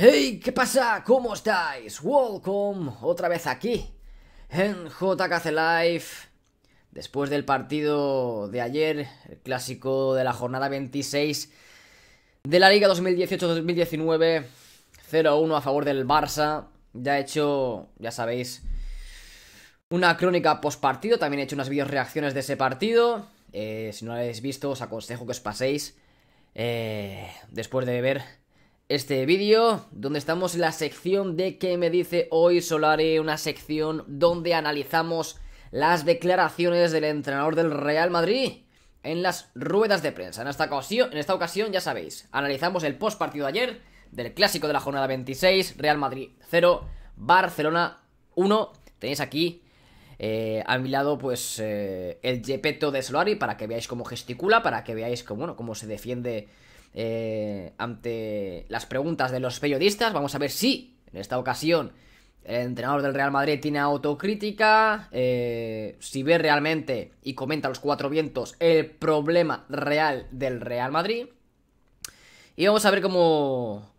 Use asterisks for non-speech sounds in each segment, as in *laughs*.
Hey, ¿qué pasa? ¿Cómo estáis? Welcome otra vez aquí en JKC Live. Después del partido de ayer, el clásico de la jornada 26 de la Liga 2018-2019, 0-1 a favor del Barça. Ya he hecho, ya sabéis, una crónica post partido. También he hecho unas reacciones de ese partido. Eh, si no lo habéis visto, os aconsejo que os paséis eh, después de ver este vídeo, donde estamos en la sección de qué me dice hoy Solari, una sección donde analizamos las declaraciones del entrenador del Real Madrid en las ruedas de prensa. En esta ocasión, en esta ocasión ya sabéis, analizamos el post partido de ayer del clásico de la jornada 26, Real Madrid 0, Barcelona 1. Tenéis aquí eh, a mi lado, pues, eh, el Jepeto de Solari para que veáis cómo gesticula, para que veáis cómo, cómo se defiende eh, ante las preguntas de los periodistas. Vamos a ver si en esta ocasión el entrenador del Real Madrid tiene autocrítica, eh, si ve realmente y comenta los cuatro vientos el problema real del Real Madrid. Y vamos a ver cómo,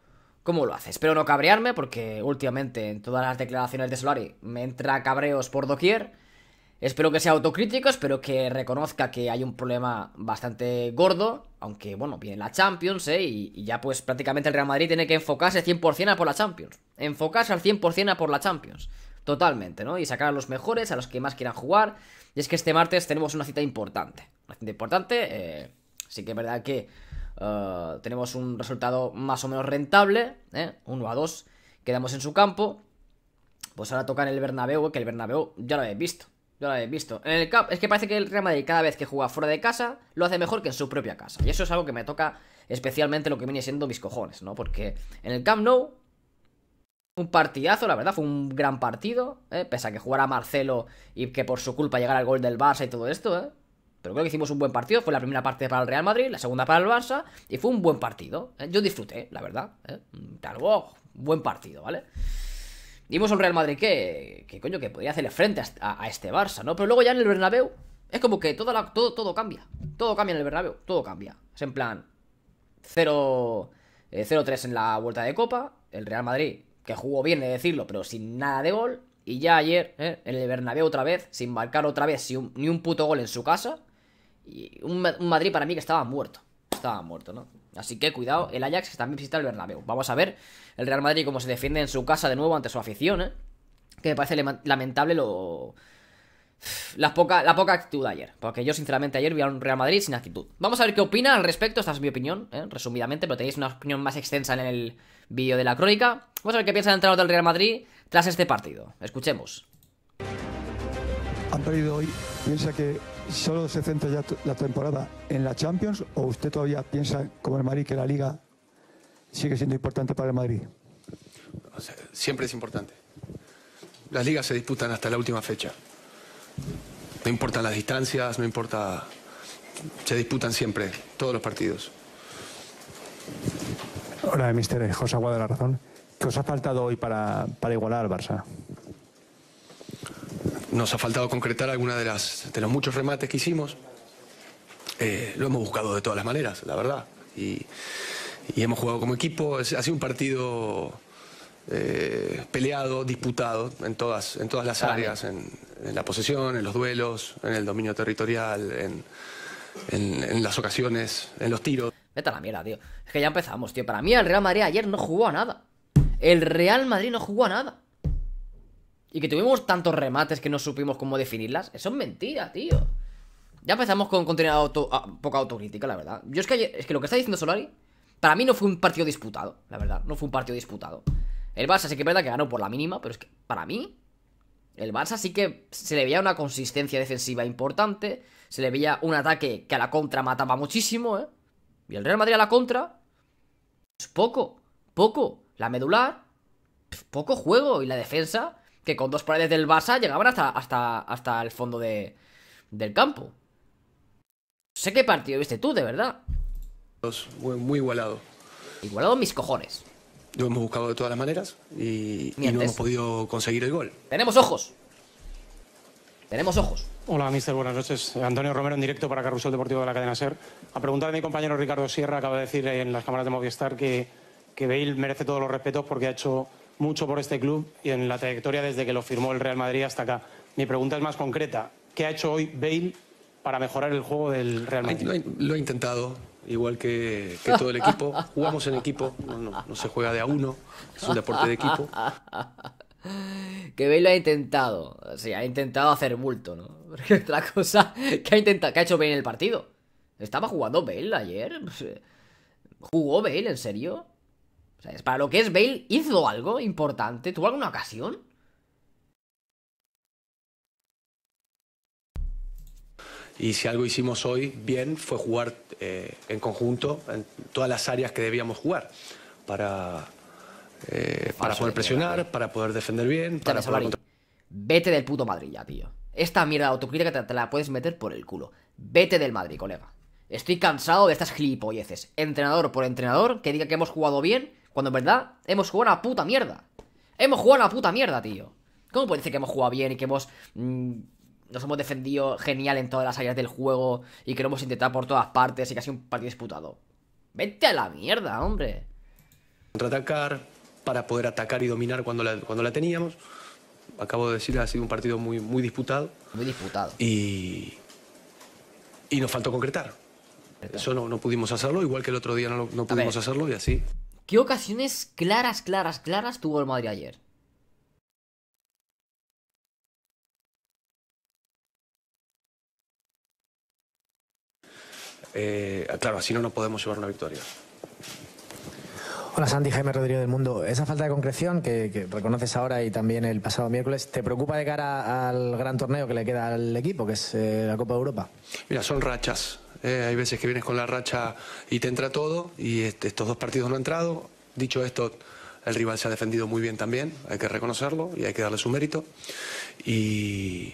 cómo lo hace. Espero no cabrearme porque últimamente en todas las declaraciones de Solari me entra cabreos por doquier. Espero que sea autocrítico, espero que reconozca que hay un problema bastante gordo, aunque bueno, viene la Champions, ¿eh? Y, ya pues prácticamente el Real Madrid tiene que enfocarse 100% a por la Champions. Enfocarse al 100% a por la Champions. Totalmente, ¿no? Y sacar a los mejores, a los que más quieran jugar. Y es que este martes tenemos una cita importante. Una cita importante, eh, sí que es verdad que eh, tenemos un resultado más o menos rentable, ¿eh? 1 a 2, quedamos en su campo. Pues ahora toca en el Bernabéu, que el Bernabéu ya lo habéis visto ya lo habéis visto. En el es que parece que el Real Madrid cada vez que juega fuera de casa lo hace mejor que en su propia casa. Y eso es algo que me toca especialmente lo que viene siendo mis cojones, ¿no? Porque en el Camp Nou, un partidazo, la verdad, fue un gran partido, ¿eh? Pese a que jugara Marcelo y que por su culpa llegara el gol del Barça y todo esto, ¿eh? Pero creo que hicimos un buen partido. Fue la primera parte para el Real Madrid, la segunda para el Barça. Y fue un buen partido. ¿eh? Yo disfruté, la verdad. ¿eh? buen partido, ¿vale? vale dimos un Real Madrid que, que coño, que podría hacerle frente a, este Barça, ¿no? Pero luego ya en el Bernabéu es como que la, todo, todo cambia. Todo cambia en el Bernabéu, todo cambia. Es en plan 0-3 eh, en la vuelta de Copa, el Real Madrid, que jugó bien de decirlo, pero sin nada de gol. Y ya ayer, eh, en el Bernabéu otra vez, sin marcar otra vez ni un puto gol en su casa. Y un Madrid para mí que estaba muerto estaba muerto, ¿no? Así que cuidado, el Ajax que también visita el Bernabéu. Vamos a ver el Real Madrid cómo se defiende en su casa de nuevo ante su afición, ¿eh? Que me parece lamentable lo... La poca, la poca actitud ayer. Porque yo, sinceramente, ayer vi a un Real Madrid sin actitud. Vamos a ver qué opina al respecto. Esta es mi opinión, ¿eh? resumidamente, pero tenéis una opinión más extensa en el vídeo de la crónica. Vamos a ver qué piensa el entrenador del Real Madrid tras este partido. Escuchemos. Han perdido hoy. Piensa que ¿Solo se centra ya la temporada en la Champions o usted todavía piensa, como el Madrid, que la Liga sigue siendo importante para el Madrid? siempre es importante. Las ligas se disputan hasta la última fecha. No importan las distancias, no importa. Se disputan siempre, todos los partidos. Hola, mister José Guadalajara la Razón. ¿Qué os ha faltado hoy para, para igualar al Barça? Nos ha faltado concretar alguna de las de los muchos remates que hicimos. Eh, lo hemos buscado de todas las maneras, la verdad. Y, hemos jugado como equipo. ha sido un partido eh, peleado, disputado en todas, en todas las áreas, en, la posesión, en los duelos, en el dominio territorial, en, las ocasiones, en los tiros. Vete a la mierda, tío. Es que ya empezamos, tío. Para mí el Real Madrid ayer no jugó a nada. El Real Madrid no jugó a nada y que tuvimos tantos remates que no supimos cómo definirlas, eso es mentira, tío. Ya empezamos con contenido poca autocrítica, la verdad. Yo es que, es que lo que está diciendo Solari, para mí no fue un partido disputado, la verdad. No fue un partido disputado. El Barça sí que es verdad que ganó por la mínima, pero es que para mí, el Barça sí que se le veía una consistencia defensiva importante, se le veía un ataque que a la contra mataba muchísimo, ¿eh? Y el Real Madrid a la contra, es pues poco, poco. La medular, pues poco juego. Y la defensa, que con dos paredes del Barça llegaban hasta, hasta, hasta el fondo del campo. No sé qué partido viste tú, de verdad. Muy igualado. Igualado mis cojones. Lo hemos buscado de todas las maneras y, no hemos podido conseguir el gol. Tenemos ojos. Tenemos ojos. Hola, mister. Buenas noches. Antonio Romero en directo para Carrusel Deportivo de la cadena SER. A preguntar a mi compañero Ricardo Sierra, acaba de decir en las cámaras de Movistar que, que Bale merece todos los respetos porque ha hecho mucho por este club y en la trayectoria desde que lo firmó el Real Madrid hasta acá. Mi pregunta es más concreta. ¿Qué ha hecho hoy Bale para mejorar el juego del Real Madrid? Lo, ha intentado, igual que, todo el equipo. *laughs* Jugamos en equipo, no, no, se juega de a uno, es un deporte de equipo. *laughs* Que Bale lo ha intentado, ha intentado hacer bulto, ¿no? *laughs* Porque otra cosa que ha, intentado, que ha hecho Bale en el partido. Estaba jugando Bale ayer. ¿Jugó Bale, en serio? para lo que es Bale, ¿hizo algo importante? ¿Tuvo alguna ocasión? Y si algo hicimos hoy bien fue jugar eh, en conjunto en todas las áreas que debíamos jugar para, eh, para poder presionar, para poder defender bien, Vete del puto Madrid ya, tío. Esta mierda autocrítica te, te, la puedes meter por el culo. Vete del Madrid, colega. Estoy cansado de estas gilipolleces. Entrenador por entrenador que diga que hemos jugado bien cuando en verdad hemos jugado una puta mierda. Hemos jugado una puta mierda, tío. ¿Cómo puede decir que hemos jugado bien y que hemos... Mm, nos hemos defendido genial en todas las áreas del juego y que lo hemos intentado por todas partes y que ha sido un partido disputado? Vete a la mierda, hombre. Contraatacar para poder atacar y dominar cuando la, cuando la teníamos. Acabo de decir, ha sido un partido muy, muy disputado. Muy disputado. Y, y nos faltó concretar. Eso no, no, pudimos hacerlo, igual que el otro día no pudimos hacerlo y así. ¿Qué ocasiones claras, claras, claras tuvo el Madrid ayer? Eh, claro, así no nos podemos llevar una victoria. Hola Sandy, Jaime Rodríguez del Mundo. Esa falta de concreción que, reconoces ahora y también el pasado miércoles, ¿te preocupa de cara al gran torneo que le queda al equipo, que es eh, la Copa de Europa? Mira, son rachas. ¿eh? hay veces que vienes con la racha y te entra todo y estos dos partidos no han entrado. Dicho esto, el rival se ha defendido muy bien también, hay que reconocerlo y hay que darle su mérito. Y,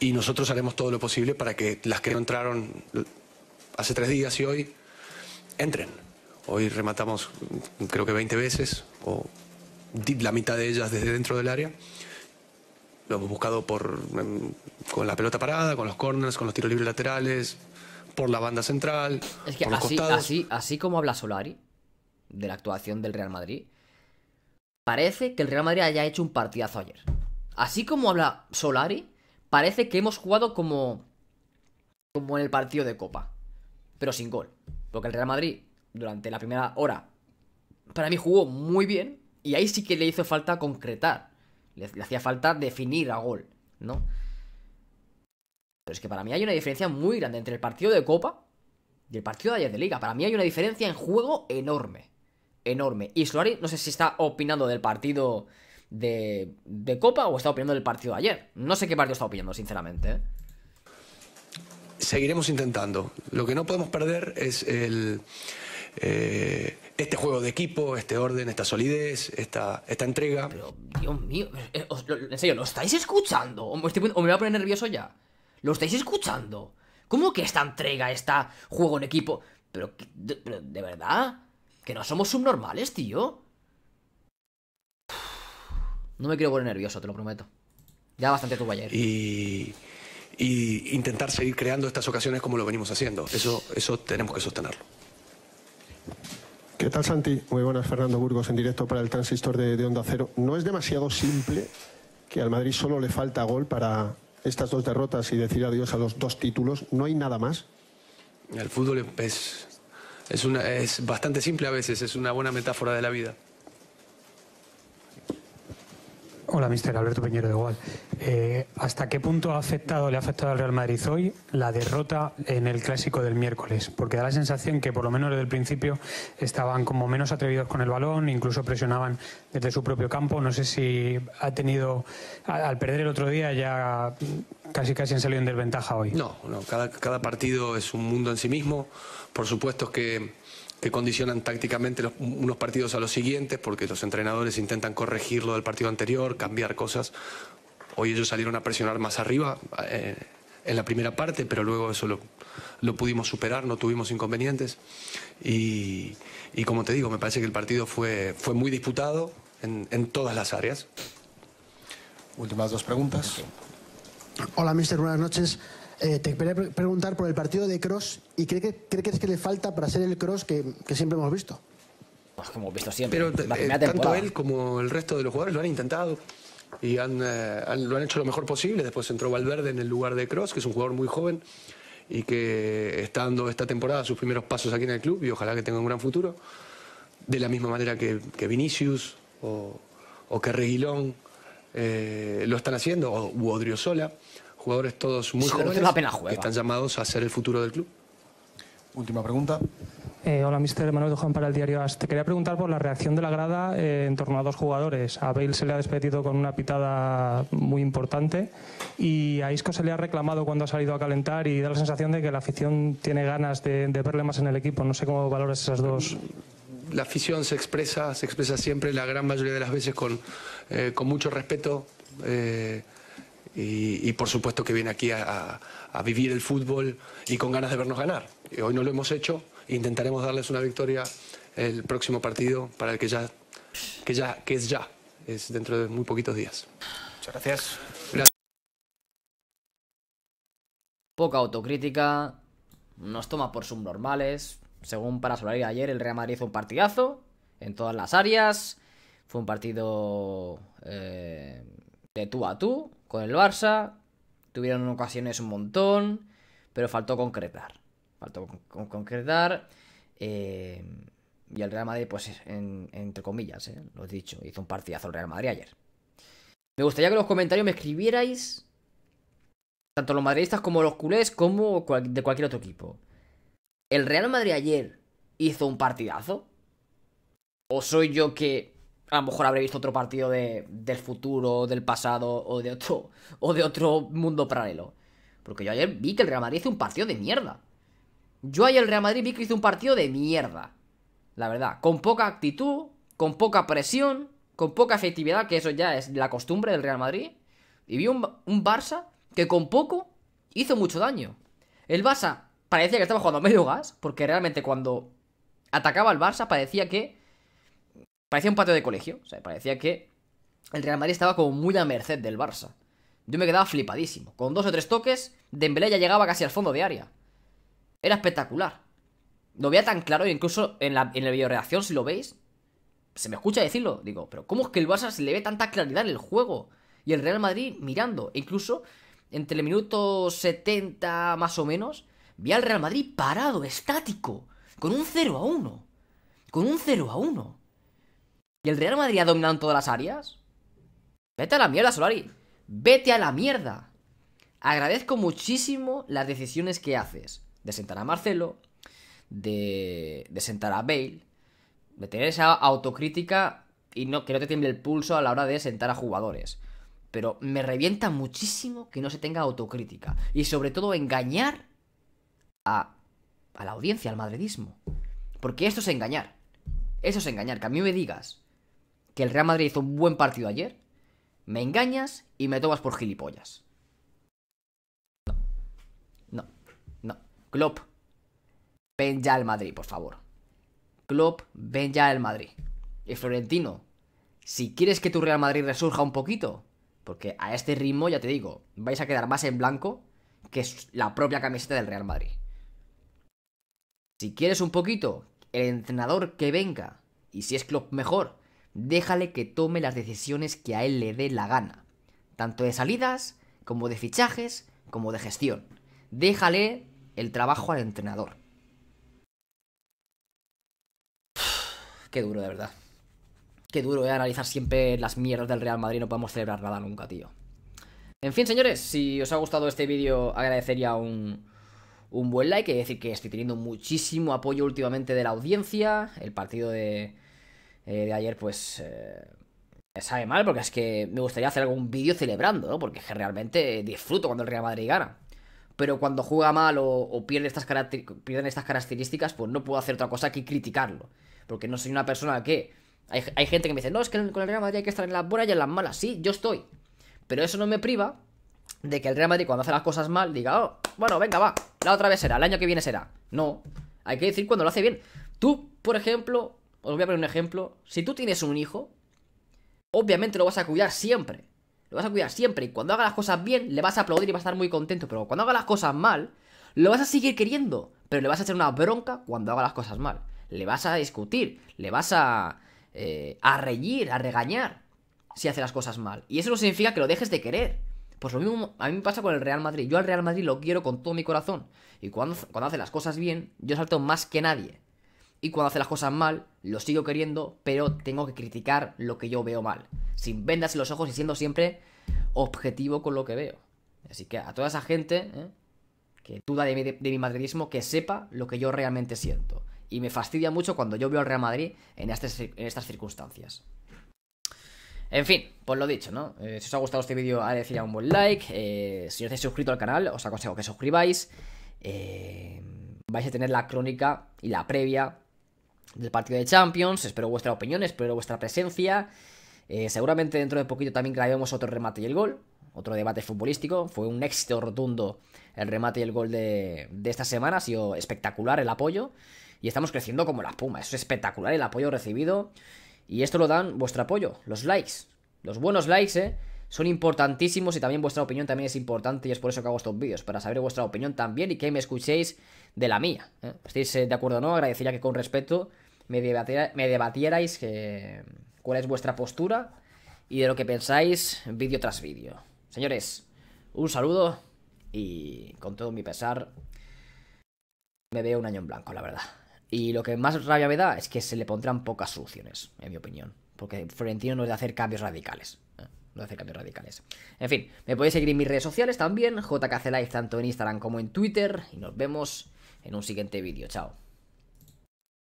nosotros haremos todo lo posible para que las que no entraron hace tres días y hoy entren. Hoy rematamos mm, creo que 20 veces o la mitad de ellas desde dentro del área lo hemos buscado por, mm, con la pelota parada, con los corners, con los tiros libres laterales, por la banda central. Es que así, así, como habla Solari de la actuación del Real Madrid, parece que el Real Madrid haya hecho un partidazo ayer. Así como habla Solari, parece que hemos jugado como, como en el partido de Copa, pero sin gol. Porque el Real Madrid, durante la primera hora, para mí jugó muy bien y ahí sí que le hizo falta concretar. Le, le hacía falta definir a gol, ¿no? es que para mí hay una diferencia muy grande entre el partido de Copa y el partido de ayer de Liga. Para mí hay una diferencia en juego enorme. Enorme. Y Solari, no sé si está opinando del partido de, Copa o está opinando del partido de ayer. No sé qué partido está opinando, sinceramente. ¿eh? Seguiremos intentando. Lo que no podemos perder es el. Eh, este juego de equipo, este orden, esta solidez, esta, esta entrega. Pero, Dios mío, eh, en serio, ¿lo estáis escuchando? me, va ¿O me voy a poner nervioso ya? ¿Lo estáis escuchando? ¿Cómo que esta entrega, esta juego en equipo? Pero, de, verdad? ¿Que no somos subnormales, tío? No me quiero poner nervioso, te lo prometo. Ya bastante tu ayer. Y, y intentar seguir creando estas ocasiones como lo venimos haciendo. Eso, eso tenemos que sostenerlo. ¿Qué tal, Santi? Muy buenas, Fernando Burgos, en directo para el transistor de, de Onda Cero. ¿No es demasiado simple que al Madrid solo le falta gol para, estas dos derrotas y decir adiós a los dos títulos? ¿No hay nada más? El fútbol es, es, es bastante simple a veces, es una buena metáfora de la vida. Hola, mister Alberto Peñero de Igual. Eh, ¿Hasta qué punto ha afectado, le ha afectado al Real Madrid hoy la derrota en el clásico del miércoles? Porque da la sensación que, por lo menos desde el principio, estaban como menos atrevidos con el balón, incluso presionaban desde su propio campo. No sé si ha tenido, al perder el otro día, ya casi casi han salido en desventaja hoy. No, no cada, partido es un mundo en sí mismo. Por supuesto que, condicionan tácticamente unos partidos a los siguientes, porque los entrenadores intentan corregir lo del partido anterior, cambiar cosas. Hoy ellos salieron a presionar más arriba eh, en la primera parte, pero luego eso lo, pudimos superar, no tuvimos inconvenientes. Y, como te digo, me parece que el partido fue, fue muy disputado en todas las áreas. Últimas dos preguntas. Hola, mister. Buenas noches. Eh, te quería preguntar por el partido de Cross y ¿cree que, cree que es que le falta para ser el Cross que, que siempre hemos visto? Pues como visto siempre. Pero eh, tanto él como el resto de los jugadores lo han intentado y eh, han, lo han hecho lo mejor posible. Después entró Valverde en el lugar de Cross, que es un jugador muy joven y que está dando esta temporada sus primeros pasos aquí en el club y ojalá que tenga un gran futuro. De la misma manera que, que Vinicius o, o que Reguilón eh, lo están haciendo, o, jugadores todos muy jóvenes pena que están ¿eh? llamados a ser el futuro del club. Última pregunta. Eh, hola, mister Manuel de Juan para el diario As. Te quería preguntar por la reacción de la grada en torno a dos jugadores. A Bale se le ha despedido con una pitada muy importante y a Isco se le ha reclamado cuando ha salido a calentar y da la sensación de que la afición tiene ganas de, de verle más en el equipo. No sé cómo valoras esas dos la afición se expresa, se expresa siempre la gran mayoría de las veces con, eh, con mucho respeto eh, y, por supuesto que viene aquí a, vivir el fútbol y con ganas de vernos ganar. Eh, hoy no lo hemos hecho, intentaremos darles una victoria el próximo partido para que ya, que ya, que es ya, es dentro de muy poquitos días. Muchas gracias. gracias. Poca autocrítica, nos toma por subnormales, según para Solari ayer, el Real Madrid hizo un partidazo en todas las áreas. Fue un partido eh, de tú a tú con el Barça. Tuvieron ocasiones un montón, pero faltó concretar. Faltó concretar. Eh, y el Real Madrid, pues, entre comillas, eh, lo he dicho, hizo un partidazo el Real Madrid ayer. Me gustaría que en los comentarios me escribierais, tanto los madridistas como los culés, como de cualquier otro equipo. ¿El Real Madrid ayer hizo un partidazo? ¿O soy yo que a lo mejor habré visto otro partido del futuro, del pasado o de, otro, *laughs* o de otro mundo paralelo? Porque yo ayer vi que el Real Madrid hizo un partido de mierda. Yo ayer el Real Madrid vi que hizo un partido de mierda. La verdad, con poca actitud, con poca presión, con poca efectividad, que eso ya es la costumbre del Real Madrid. Y vi un, un Barça que con poco hizo mucho daño. El Barça parecía que estaba jugando medio gas, porque realmente cuando atacaba al Barça parecía que... Parecía un patio de colegio, o sea, parecía que el Real Madrid estaba como muy a merced del Barça. Yo me quedaba flipadísimo. Con dos o tres toques, Dembélé ya llegaba casi al fondo de área. Era espectacular. Lo veía tan claro, incluso en la, en la videoreacción, si lo veis, se me escucha decirlo. Digo, pero ¿cómo es que el Barça se le ve tanta claridad en el juego? Y el Real Madrid mirando. incluso entre el minuto 70 más o menos, Vi al Real Madrid parado, estático, con un 0 a 1. Con un 0 a 1. ¿Y el Real Madrid ha dominado en todas las áreas? Vete a la mierda, Solari. Vete a la mierda. Agradezco muchísimo las decisiones que haces. De sentar a Marcelo, de, sentar a Bale, de tener esa autocrítica y no, que no te tiemble el pulso a la hora de sentar a jugadores. Pero me revienta muchísimo que no se tenga autocrítica. Y sobre todo engañar a, la audiencia, al madridismo. Porque esto es engañar. Eso es engañar. Que a mí me digas que el Real Madrid hizo un buen partido ayer, me engañas y me tomas por gilipollas. No. No. No. Klopp. Ven ya al Madrid, por favor. Klopp, ven ya al Madrid. Y Florentino, si quieres que tu Real Madrid resurja un poquito, porque a este ritmo, ya te digo, vais a quedar más en blanco que la propia camiseta del Real Madrid. Si quieres un poquito, el entrenador que venga, y si es Klopp mejor, déjale que tome las decisiones que a él le dé la gana, tanto de salidas, como de fichajes, como de gestión. Déjale el trabajo al entrenador. *sighs* Qué duro, de verdad. Qué duro de eh, analizar siempre las mierdas del Real Madrid, no podemos celebrar nada nunca, tío. En fin, señores, si os ha gustado este vídeo, agradecería un, un buen like. Es decir, que estoy teniendo muchísimo apoyo últimamente de la audiencia. El partido de, eh, de ayer, pues... Eh, sabe mal, porque es que me gustaría hacer algún vídeo celebrando, ¿no? Porque realmente disfruto cuando el Real Madrid gana. Pero cuando juega mal o, pierde estas características, pues no puedo hacer otra cosa que criticarlo. Porque no soy una persona que... Hay, hay gente que me dice, no, es que con el Real Madrid hay que estar en las buenas y en las malas. Sí, yo estoy. Pero eso no me priva de que el Real Madrid cuando hace las cosas mal diga, oh, bueno, venga, va, la otra vez será, el año que viene será. No, hay que decir cuando lo hace bien. Tú, por ejemplo, os voy a poner un ejemplo, si tú tienes un hijo, obviamente lo vas a cuidar siempre. Lo vas a cuidar siempre y cuando haga las cosas bien le vas a aplaudir y vas a estar muy contento, pero cuando haga las cosas mal, lo vas a seguir queriendo, pero le vas a hacer una bronca cuando haga las cosas mal. Le vas a discutir, le vas a, reír eh, a a regañar si hace las cosas mal. Y eso no significa que lo dejes de querer. Pues lo mismo a mí me pasa con el Real Madrid. Yo al Real Madrid lo quiero con todo mi corazón. Y cuando, hace las cosas bien, yo salto más que nadie. Y cuando hace las cosas mal, lo sigo queriendo, pero tengo que criticar lo que yo veo mal. Sin vendas en los ojos y siendo siempre objetivo con lo que veo. Así que a toda esa gente ¿eh? que duda de mi, madridismo, que sepa lo que yo realmente siento. Y me fastidia mucho cuando yo veo al Real Madrid en estas circunstancias. En fin, pues lo dicho, ¿no? Eh, si os ha gustado este vídeo, a decir un buen like. Eh, si os estáis suscrito al canal, os aconsejo que suscribáis. Eh, vais a tener la crónica y la previa del partido de Champions. Espero vuestra opinión, espero vuestra presencia. seguramente dentro de poquito también grabemos otro remate y el gol. Otro debate futbolístico. Fue un éxito rotundo el remate y el gol de, esta semana. Ha sido espectacular el apoyo. Y estamos creciendo como la pumas. es espectacular el apoyo recibido. Y esto lo dan vuestro apoyo, los likes. Los buenos likes, ¿eh? Son importantísimos y también vuestra opinión también es importante y es por eso que hago estos vídeos, para saber vuestra opinión también y que me escuchéis de la mía. ¿eh? ¿Estáis eh, de acuerdo o no? Agradecería que con respeto me, me debatierais cuál es vuestra postura y de lo que pensáis vídeo tras vídeo. Señores, un saludo y con todo mi pesar me veo un año en blanco, la verdad. Y lo que más rabia me da es que se le pondrán pocas soluciones, en mi opinión. Porque Florentino no es de hacer cambios radicales. ¿eh? No es de hacer cambios radicales. En fin, me podéis seguir en mis redes sociales también, JKC Live, tanto en Instagram como en Twitter. Y nos vemos en un siguiente vídeo. Chao.